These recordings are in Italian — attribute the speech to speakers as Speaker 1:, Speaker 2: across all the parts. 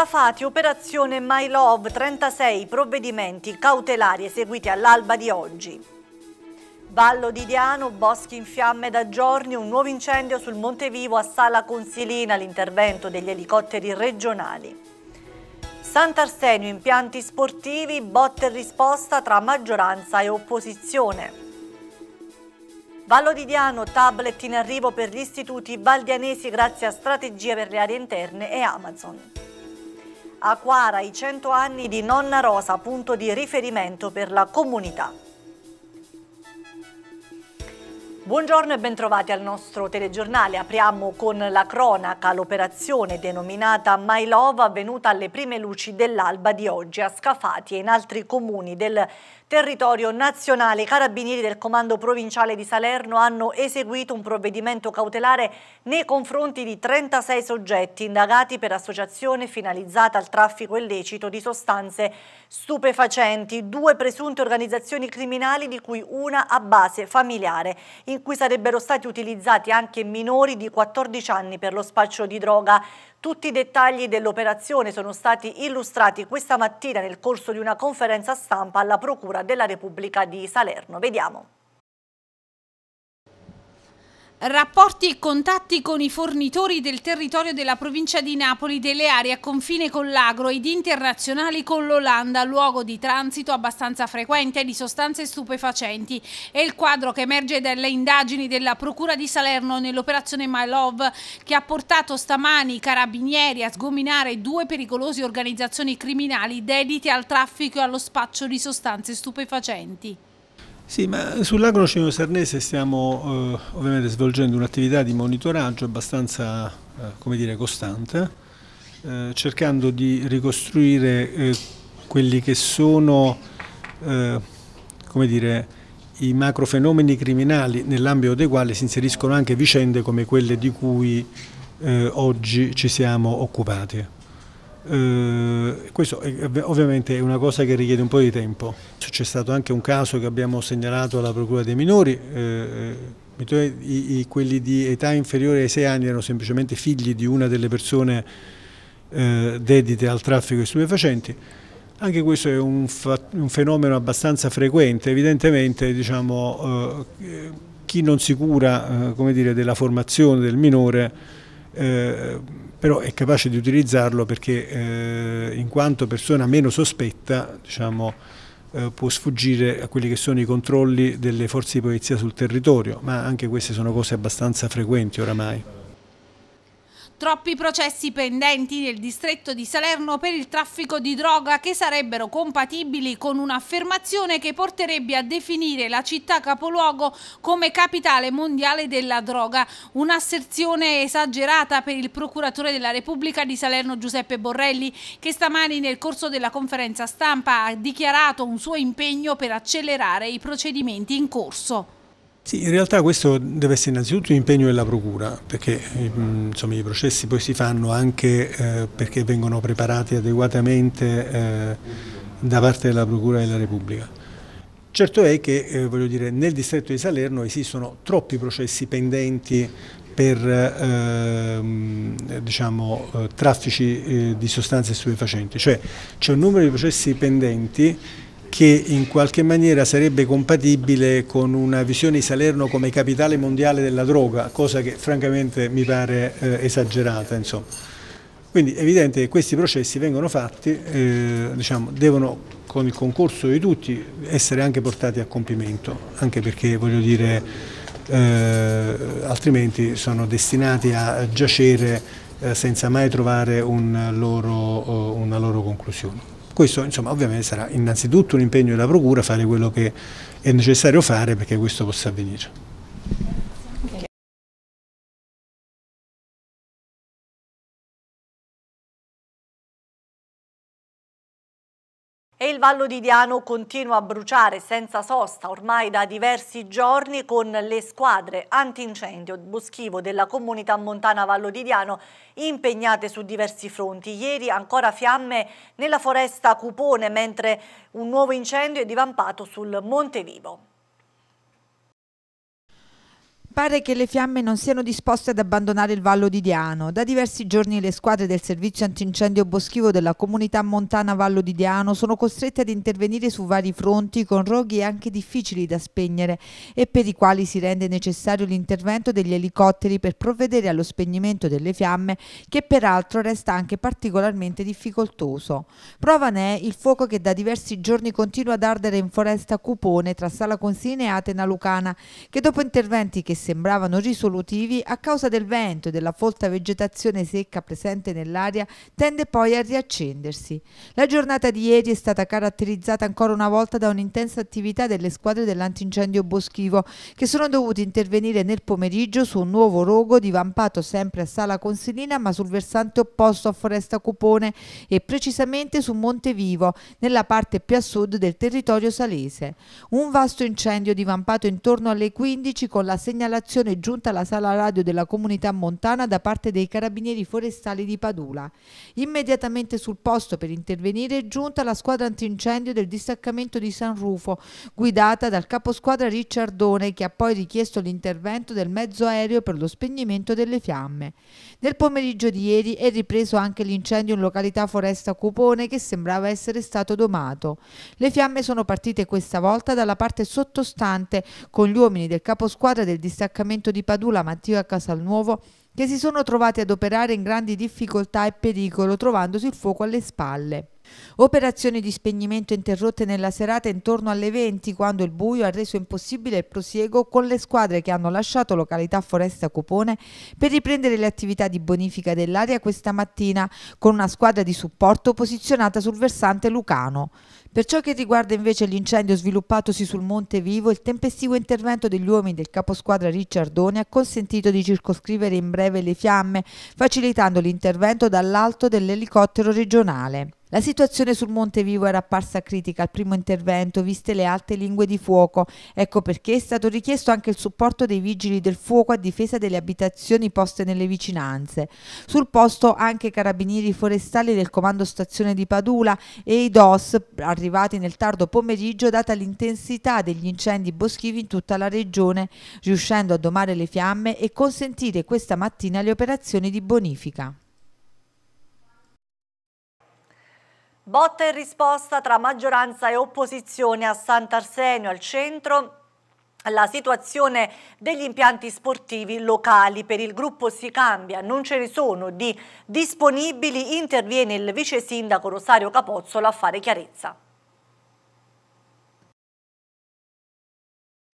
Speaker 1: Cafati, operazione My Love, 36 provvedimenti cautelari eseguiti all'alba di oggi. Vallo di Diano, boschi in fiamme da giorni, un nuovo incendio sul Monte Vivo a Sala Consilina, l'intervento degli elicotteri regionali. Sant'Arsenio, impianti sportivi, botte e risposta tra maggioranza e opposizione. Vallo di Diano, tablet in arrivo per gli istituti valdianesi grazie a strategie per le aree interne e Amazon. Aquara, i 100 anni di Nonna Rosa, punto di riferimento per la comunità. Buongiorno e bentrovati al nostro telegiornale. Apriamo con la cronaca l'operazione denominata My Love avvenuta alle prime luci dell'alba di oggi a Scafati e in altri comuni del territorio nazionale. I carabinieri del comando provinciale di Salerno hanno eseguito un provvedimento cautelare nei confronti di 36 soggetti indagati per associazione finalizzata al traffico illecito di sostanze stupefacenti, due presunte organizzazioni criminali di cui una a base familiare, in cui sarebbero stati utilizzati anche minori di 14 anni per lo spaccio di droga. Tutti i dettagli dell'operazione sono stati illustrati questa mattina nel corso di una conferenza stampa alla Procura della Repubblica di Salerno. Vediamo. Rapporti
Speaker 2: e contatti con i fornitori del territorio della provincia di Napoli, delle aree a confine con l'agro ed internazionali con l'Olanda, luogo di transito abbastanza frequente di sostanze stupefacenti. È il quadro che emerge dalle indagini della Procura di Salerno nell'operazione My Love, che ha portato stamani i carabinieri a sgominare due pericolose organizzazioni criminali dedite al traffico e allo spaccio di sostanze stupefacenti.
Speaker 3: Sì, ma sull'agro Cino Sarnese stiamo eh, ovviamente svolgendo un'attività di monitoraggio abbastanza eh, dire, costante, eh, cercando di ricostruire eh, quelli che sono eh, dire, i macrofenomeni criminali nell'ambito dei quali si inseriscono anche vicende come quelle di cui eh, oggi ci siamo occupati. Eh, questo è, ovviamente è una cosa che richiede un po' di tempo. Cioè, c'è stato anche un caso che abbiamo segnalato alla Procura dei minori. Eh, eh i, i, quelli di età inferiore ai 6 anni erano semplicemente figli di una delle persone eh, dedite al traffico di stupefacenti. Anche questo è un, un fenomeno abbastanza frequente, evidentemente diciamo, eh, chi non si cura eh, dire, della formazione del minore eh, però è capace di utilizzarlo perché eh, in quanto persona meno sospetta diciamo, eh, può sfuggire a quelli che sono i controlli delle forze di polizia sul territorio, ma anche queste sono cose abbastanza frequenti oramai.
Speaker 2: Troppi processi pendenti nel distretto di Salerno per il traffico di droga che sarebbero compatibili con un'affermazione che porterebbe a definire la città capoluogo come capitale mondiale della droga. Un'asserzione esagerata per il procuratore della Repubblica di Salerno Giuseppe Borrelli che stamani nel corso della conferenza stampa ha dichiarato un suo impegno per accelerare i procedimenti in corso.
Speaker 3: Sì, in realtà questo deve essere innanzitutto un impegno della Procura, perché ehm, insomma, i processi poi si fanno anche eh, perché vengono preparati adeguatamente eh, da parte della Procura della Repubblica. Certo è che eh, dire, nel distretto di Salerno esistono troppi processi pendenti per ehm, diciamo, eh, traffici di sostanze stupefacenti, cioè c'è un numero di processi pendenti che in qualche maniera sarebbe compatibile con una visione di Salerno come capitale mondiale della droga, cosa che francamente mi pare eh, esagerata. Insomma. Quindi è evidente che questi processi vengono fatti, eh, diciamo, devono con il concorso di tutti essere anche portati a compimento, anche perché voglio dire, eh, altrimenti sono destinati a giacere eh, senza mai trovare un loro, eh, una loro conclusione. Questo insomma, ovviamente sarà innanzitutto un impegno della Procura fare quello che è necessario fare perché questo possa avvenire.
Speaker 1: e il Vallo di Diano continua a bruciare senza sosta ormai da diversi giorni con le squadre antincendio boschivo della comunità montana Vallo di Diano impegnate su diversi fronti. Ieri ancora fiamme nella foresta Cupone mentre un nuovo incendio è divampato sul Monte Vivo
Speaker 4: pare che le fiamme non siano disposte ad abbandonare il Vallo di Diano. Da diversi giorni le squadre del servizio antincendio boschivo della comunità montana Vallo di Diano sono costrette ad intervenire su vari fronti con roghi anche difficili da spegnere e per i quali si rende necessario l'intervento degli elicotteri per provvedere allo spegnimento delle fiamme che peraltro resta anche particolarmente difficoltoso. Prova ne è il fuoco che da diversi giorni continua ad ardere in foresta Cupone tra Sala Consine e Atena Lucana che dopo interventi che si sembravano risolutivi, a causa del vento e della folta vegetazione secca presente nell'aria, tende poi a riaccendersi. La giornata di ieri è stata caratterizzata ancora una volta da un'intensa attività delle squadre dell'antincendio boschivo, che sono dovute intervenire nel pomeriggio su un nuovo rogo divampato sempre a Sala Consilina, ma sul versante opposto a Foresta Cupone e precisamente su Monte Vivo nella parte più a sud del territorio salese. Un vasto incendio divampato intorno alle 15 con la segnalazione segnalazione giunta alla sala radio della comunità montana da parte dei carabinieri forestali di Padula. Immediatamente sul posto per intervenire è giunta la squadra antincendio del distaccamento di San Rufo, guidata dal caposquadra Ricciardone, che ha poi richiesto l'intervento del mezzo aereo per lo spegnimento delle fiamme. Nel pomeriggio di ieri è ripreso anche l'incendio in località Foresta Cupone che sembrava essere stato domato. Le fiamme sono partite questa volta dalla parte sottostante con gli uomini del caposquadra del distaccamento dell'attaccamento di Padula Matteo a Casalnuovo che si sono trovati ad operare in grandi difficoltà e pericolo trovandosi il fuoco alle spalle. Operazioni di spegnimento interrotte nella serata intorno alle 20 quando il buio ha reso impossibile il prosieguo con le squadre che hanno lasciato località Foresta Cupone per riprendere le attività di bonifica dell'area questa mattina con una squadra di supporto posizionata sul versante lucano. Per ciò che riguarda invece l'incendio sviluppatosi sul Monte Vivo, il tempestivo intervento degli uomini del caposquadra Ricciardoni ha consentito di circoscrivere in breve le fiamme, facilitando l'intervento dall'alto dell'elicottero regionale. La situazione sul Monte Vivo era apparsa critica al primo intervento, viste le alte lingue di fuoco. Ecco perché è stato richiesto anche il supporto dei vigili del fuoco a difesa delle abitazioni poste nelle vicinanze. Sul posto anche i carabinieri forestali del comando stazione di Padula e i DOS, arrivati nel tardo pomeriggio, data l'intensità degli incendi boschivi in tutta la regione, riuscendo a domare le fiamme e consentire questa mattina le operazioni di bonifica.
Speaker 1: Botta e risposta tra maggioranza e opposizione a Sant'Arsenio al centro la situazione degli impianti sportivi locali. Per il gruppo si cambia, non ce ne sono di disponibili, interviene il vice sindaco Rosario Capozzolo a fare chiarezza.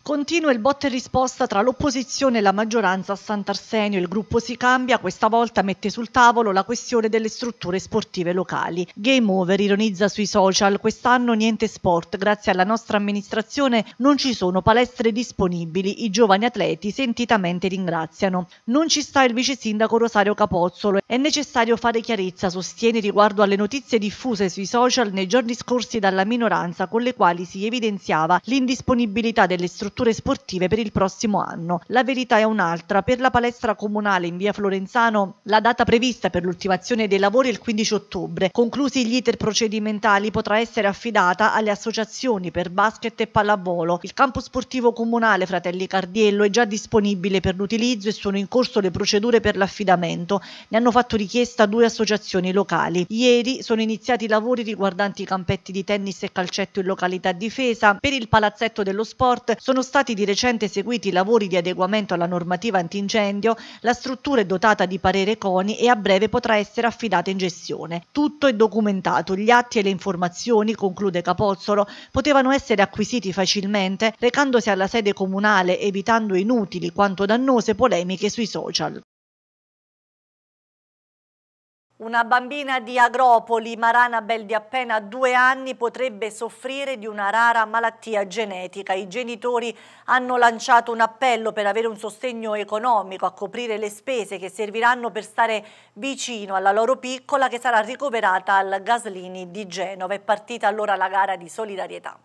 Speaker 1: Continua il botte e risposta tra l'opposizione e la maggioranza a Sant'Arsenio. Il gruppo si cambia, questa volta mette sul tavolo la questione delle strutture sportive locali. Game over ironizza sui social, quest'anno niente sport, grazie alla nostra amministrazione non ci sono palestre disponibili, i giovani atleti sentitamente ringraziano. Non ci sta il vice sindaco Rosario Capozzolo, è necessario fare chiarezza, sostiene riguardo alle notizie diffuse sui social nei giorni scorsi dalla minoranza con le quali si evidenziava l'indisponibilità delle strutture strutture sportive per il prossimo anno. La verità è un'altra. Per la palestra comunale in via Florenzano la data prevista per l'ultimazione dei lavori è il 15 ottobre. Conclusi gli iter procedimentali potrà essere affidata alle associazioni per basket e pallavolo. Il campo sportivo comunale Fratelli Cardiello è già disponibile per l'utilizzo e sono in corso le procedure per l'affidamento. Ne hanno fatto richiesta due associazioni locali. Ieri sono iniziati i lavori riguardanti i campetti di tennis e calcetto in località difesa. Per il palazzetto dello sport sono stati di recente eseguiti lavori di adeguamento alla normativa antincendio, la struttura è dotata di parere CONI e a breve potrà essere affidata in gestione. Tutto è documentato, gli atti e le informazioni, conclude Capozzolo, potevano essere acquisiti facilmente recandosi alla sede comunale evitando inutili quanto dannose polemiche sui social. Una bambina di Agropoli, Marana Bel di appena due anni, potrebbe soffrire di una rara malattia genetica. I genitori hanno lanciato un appello per avere un sostegno economico a coprire le spese che serviranno per stare vicino alla loro piccola che sarà ricoverata al Gaslini di Genova. È partita allora la gara di solidarietà.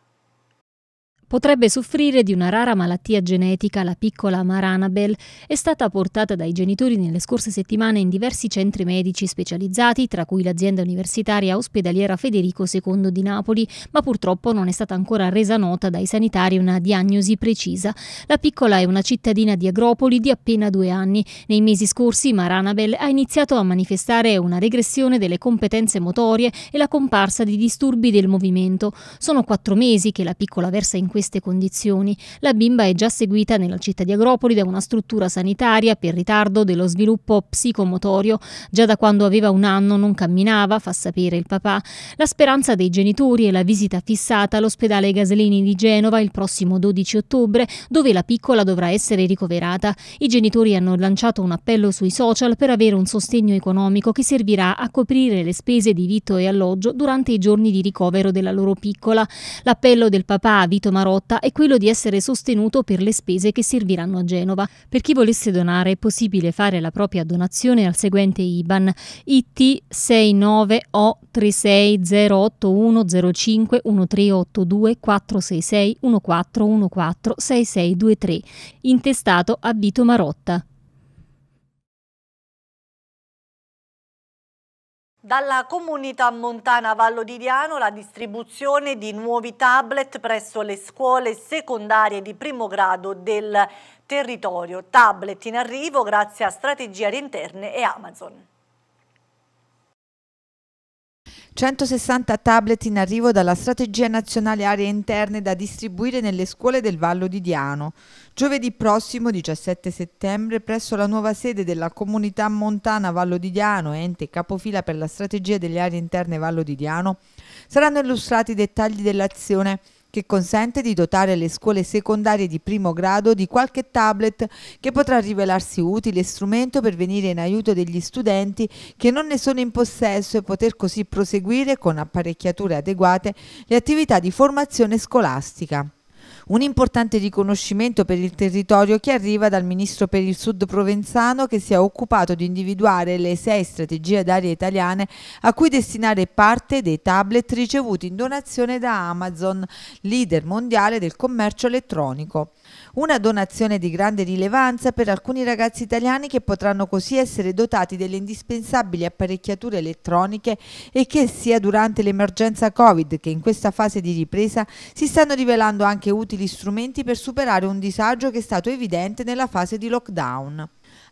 Speaker 5: Potrebbe soffrire di una rara malattia genetica, la piccola Maranabel è stata portata dai genitori nelle scorse settimane in diversi centri medici specializzati, tra cui l'azienda universitaria ospedaliera Federico II di Napoli, ma purtroppo non è stata ancora resa nota dai sanitari una diagnosi precisa. La piccola è una cittadina di Agropoli di appena due anni. Nei mesi scorsi Maranabel ha iniziato a manifestare una regressione delle competenze motorie e la comparsa di disturbi del movimento. Sono quattro mesi che la piccola versa in questo queste condizioni. La bimba è già seguita nella città di Agropoli da una struttura sanitaria per ritardo dello sviluppo psicomotorio. Già da quando aveva un anno non camminava, fa sapere il papà. La speranza dei genitori è la visita fissata all'ospedale Gaslini di Genova il prossimo 12 ottobre, dove la piccola dovrà essere ricoverata. I genitori hanno lanciato un appello sui social per avere un sostegno economico che servirà a coprire le spese di vitto e alloggio durante i giorni di ricovero della loro piccola. L'appello del papà Vito Marò Marotta e quello di essere sostenuto per le spese che serviranno a Genova. Per chi volesse donare è possibile fare la propria donazione al seguente IBAN IT 69O36081051382466141414661414663 intestato a Vito Marotta.
Speaker 1: Dalla comunità montana Vallo di Diano la distribuzione di nuovi tablet presso le scuole secondarie di primo grado del territorio. Tablet in arrivo grazie a strategie interne e Amazon.
Speaker 4: 160 tablet in arrivo dalla Strategia Nazionale Aree Interne da distribuire nelle scuole del Vallo di Diano. Giovedì prossimo, 17 settembre, presso la nuova sede della Comunità Montana Vallo di Diano, ente capofila per la Strategia delle Aree Interne Vallo di Diano, saranno illustrati i dettagli dell'azione che consente di dotare le scuole secondarie di primo grado di qualche tablet che potrà rivelarsi utile strumento per venire in aiuto degli studenti che non ne sono in possesso e poter così proseguire con apparecchiature adeguate le attività di formazione scolastica. Un importante riconoscimento per il territorio che arriva dal ministro per il sud provenzano che si è occupato di individuare le sei strategie d'aria italiane a cui destinare parte dei tablet ricevuti in donazione da Amazon, leader mondiale del commercio elettronico. Una donazione di grande rilevanza per alcuni ragazzi italiani che potranno così essere dotati delle indispensabili apparecchiature elettroniche e che sia durante l'emergenza Covid che in questa fase di ripresa si stanno rivelando anche utili strumenti per superare un disagio che è stato evidente nella fase di lockdown.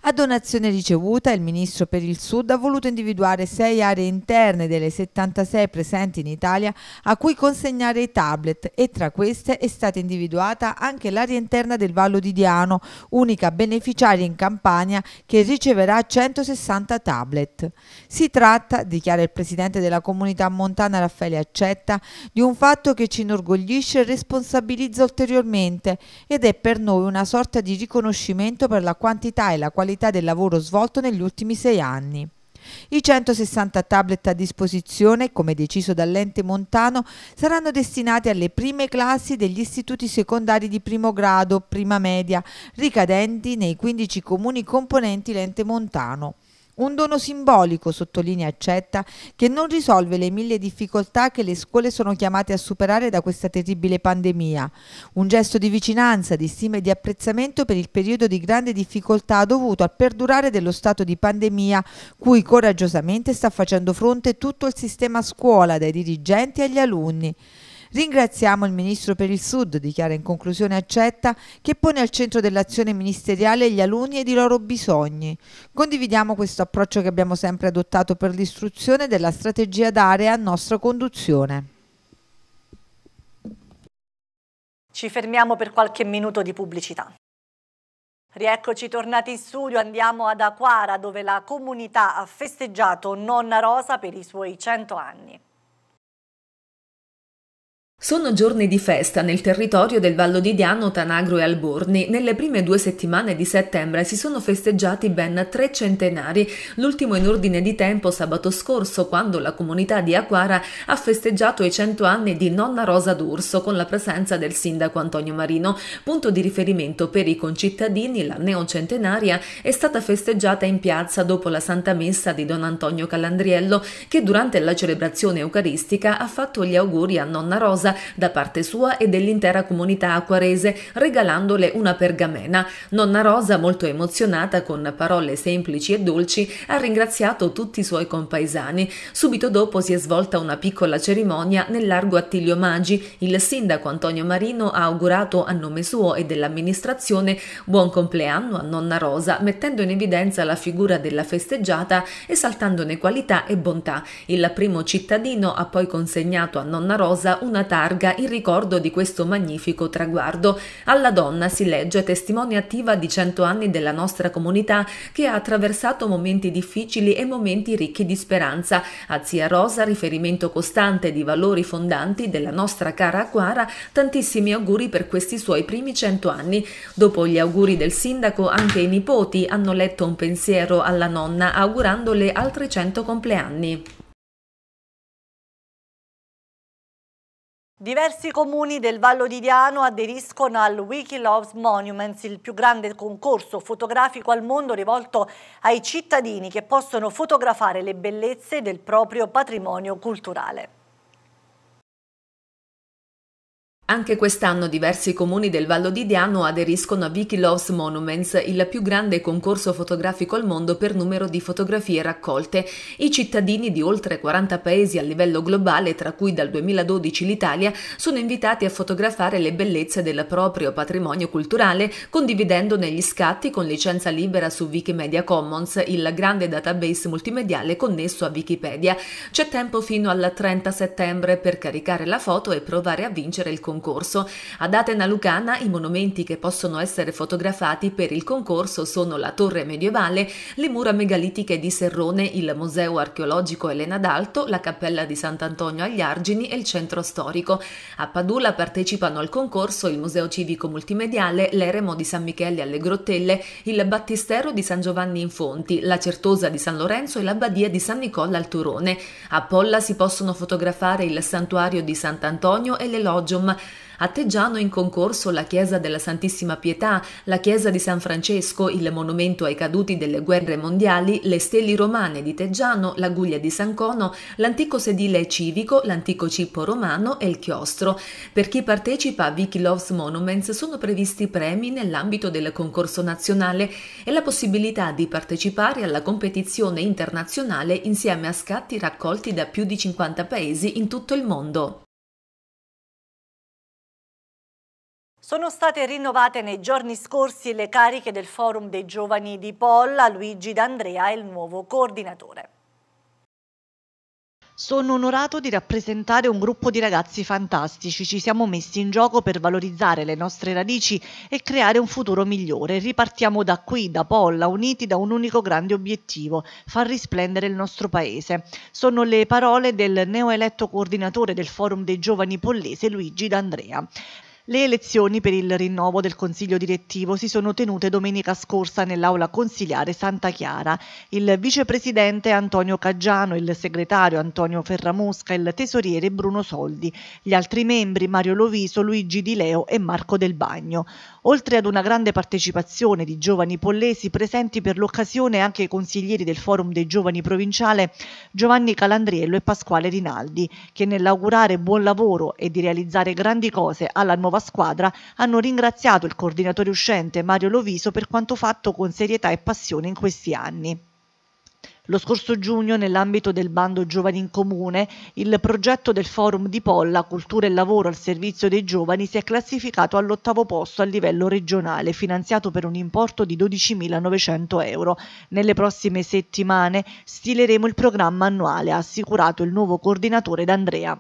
Speaker 4: A donazione ricevuta, il Ministro per il Sud ha voluto individuare sei aree interne delle 76 presenti in Italia a cui consegnare i tablet e tra queste è stata individuata anche l'area interna del Vallo di Diano, unica beneficiaria in Campania che riceverà 160 tablet. Si tratta, dichiara il Presidente della Comunità Montana Raffaele Accetta, di un fatto che ci inorgoglisce e responsabilizza ulteriormente ed è per noi una sorta di riconoscimento per la quantità e la qualità qualità del lavoro svolto negli ultimi sei anni. I 160 tablet a disposizione, come deciso dall'ente montano, saranno destinati alle prime classi degli istituti secondari di primo grado, prima media, ricadenti nei 15 comuni componenti l'ente montano. Un dono simbolico, sottolinea Accetta, che non risolve le mille difficoltà che le scuole sono chiamate a superare da questa terribile pandemia. Un gesto di vicinanza, di stima e di apprezzamento per il periodo di grande difficoltà dovuto al perdurare dello stato di pandemia cui coraggiosamente sta facendo fronte tutto il sistema scuola, dai dirigenti agli alunni. Ringraziamo il Ministro per il Sud, dichiara in conclusione Accetta, che pone al centro dell'azione ministeriale gli alunni ed i loro bisogni. Condividiamo questo approccio che abbiamo sempre adottato per l'istruzione della strategia d'area a nostra conduzione.
Speaker 1: Ci fermiamo per qualche minuto di pubblicità. Rieccoci tornati in studio, andiamo ad Aquara dove la comunità ha festeggiato Nonna Rosa per i suoi 100 anni.
Speaker 6: Sono giorni di festa nel territorio del Vallo di Diano, Tanagro e Alborni. Nelle prime due settimane di settembre si sono festeggiati ben tre centenari, l'ultimo in ordine di tempo sabato scorso quando la comunità di Aquara ha festeggiato i cento anni di Nonna Rosa d'Urso con la presenza del sindaco Antonio Marino. Punto di riferimento per i concittadini, la neocentenaria è stata festeggiata in piazza dopo la Santa Messa di Don Antonio Calandriello che durante la celebrazione eucaristica ha fatto gli auguri a Nonna Rosa casa da parte sua e dell'intera comunità acquarese, regalandole una pergamena. Nonna Rosa, molto emozionata, con parole semplici e dolci, ha ringraziato tutti i suoi compaesani. Subito dopo si è svolta una piccola cerimonia nel largo Attilio Maggi. Il sindaco Antonio Marino ha augurato a nome suo e dell'amministrazione buon compleanno a nonna Rosa, mettendo in evidenza la figura della festeggiata, e saltandone qualità e bontà. Il primo cittadino ha poi consegnato a nonna Rosa una tavola targa il ricordo di questo magnifico traguardo. Alla donna si legge testimone attiva di cento anni della nostra comunità che ha attraversato momenti difficili e momenti ricchi di speranza. A zia Rosa riferimento costante di valori fondanti della nostra cara Acquara, tantissimi auguri per questi suoi primi cento anni. Dopo gli auguri del sindaco anche i nipoti hanno letto un pensiero alla nonna augurandole altri cento compleanni.
Speaker 1: Diversi comuni del Vallo di Diano aderiscono al Wikiloves Monuments, il più grande concorso fotografico al mondo rivolto ai cittadini che possono fotografare le bellezze del proprio patrimonio culturale.
Speaker 6: Anche quest'anno diversi comuni del Vallo di Diano aderiscono a Vicky Loves Monuments, il più grande concorso fotografico al mondo per numero di fotografie raccolte. I cittadini di oltre 40 paesi a livello globale, tra cui dal 2012 l'Italia, sono invitati a fotografare le bellezze del proprio patrimonio culturale, condividendone gli scatti con licenza libera su Wikimedia Commons, il grande database multimediale connesso a Wikipedia. C'è tempo fino al 30 settembre per caricare la foto e provare a vincere il concorso concorso. Ad Atena Lucana i monumenti che possono essere fotografati per il concorso sono la torre medievale, le mura megalitiche di Serrone, il museo archeologico Elena d'Alto, la cappella di Sant'Antonio agli Argini e il centro storico. A Padula partecipano al concorso il museo civico multimediale, l'eremo di San Michele alle Grottelle, il battistero di San Giovanni in Fonti, la Certosa di San Lorenzo e l'abbadia di San Nicola al Turone. A Polla si possono fotografare il santuario di Sant'Antonio e l'Elogium, Atteggiano in concorso la chiesa della Santissima Pietà, la chiesa di San Francesco, il monumento ai caduti delle guerre mondiali, le stelle romane di Teggiano, la guglia di San Cono, l'antico sedile civico, l'antico cippo romano e il chiostro. Per chi partecipa a Vicky Loves Monuments sono previsti premi nell'ambito del concorso nazionale e la possibilità di partecipare alla competizione internazionale insieme a scatti raccolti da più di 50 paesi in tutto il mondo.
Speaker 1: Sono state rinnovate nei giorni scorsi le cariche del Forum dei Giovani di Polla, Luigi D'Andrea è il nuovo coordinatore. Sono onorato di rappresentare un gruppo di ragazzi fantastici. Ci siamo messi in gioco per valorizzare le nostre radici e creare un futuro migliore. Ripartiamo da qui, da Polla, uniti da un unico grande obiettivo, far risplendere il nostro paese. Sono le parole del neoeletto coordinatore del Forum dei Giovani Pollese, Luigi D'Andrea. Le elezioni per il rinnovo del Consiglio direttivo si sono tenute domenica scorsa nell'aula consiliare Santa Chiara. Il vicepresidente Antonio Caggiano, il segretario Antonio Ferramosca, il tesoriere Bruno Soldi, gli altri membri Mario Loviso, Luigi Di Leo e Marco Del Bagno. Oltre ad una grande partecipazione di giovani pollesi presenti per l'occasione anche i consiglieri del Forum dei Giovani Provinciale Giovanni Calandriello e Pasquale Rinaldi, che nell'augurare buon lavoro e di realizzare grandi cose alla nuova squadra hanno ringraziato il coordinatore uscente Mario Loviso per quanto fatto con serietà e passione in questi anni. Lo scorso giugno, nell'ambito del bando Giovani in Comune, il progetto del Forum di Polla, Cultura e Lavoro al servizio dei giovani, si è classificato all'ottavo posto a livello regionale, finanziato per un importo di 12.900 euro. Nelle prossime settimane stileremo il programma annuale, ha assicurato il nuovo coordinatore D'Andrea.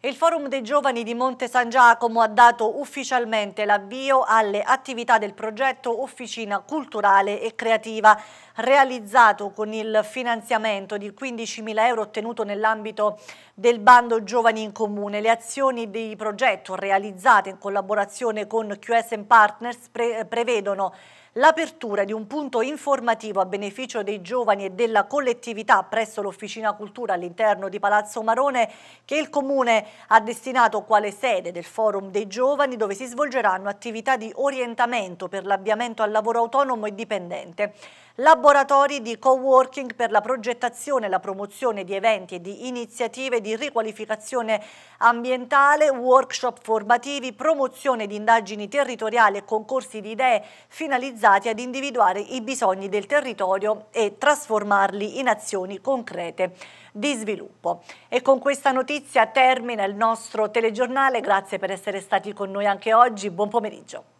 Speaker 1: Il Forum dei Giovani di Monte San Giacomo ha dato ufficialmente l'avvio alle attività del progetto Officina Culturale e Creativa, realizzato con il finanziamento di 15.000 euro ottenuto nell'ambito del bando Giovani in Comune. Le azioni di progetto realizzate in collaborazione con QSM Partners pre prevedono l'apertura di un punto informativo a beneficio dei giovani e della collettività presso l'Officina Cultura all'interno di Palazzo Marone che il Comune ha destinato quale sede del Forum dei Giovani dove si svolgeranno attività di orientamento per l'avviamento al lavoro autonomo e dipendente laboratori di co-working per la progettazione e la promozione di eventi e di iniziative di riqualificazione ambientale, workshop formativi, promozione di indagini territoriali e concorsi di idee finalizzati ad individuare i bisogni del territorio e trasformarli in azioni concrete di sviluppo. E con questa notizia termina il nostro telegiornale, grazie per essere stati con noi anche oggi, buon pomeriggio.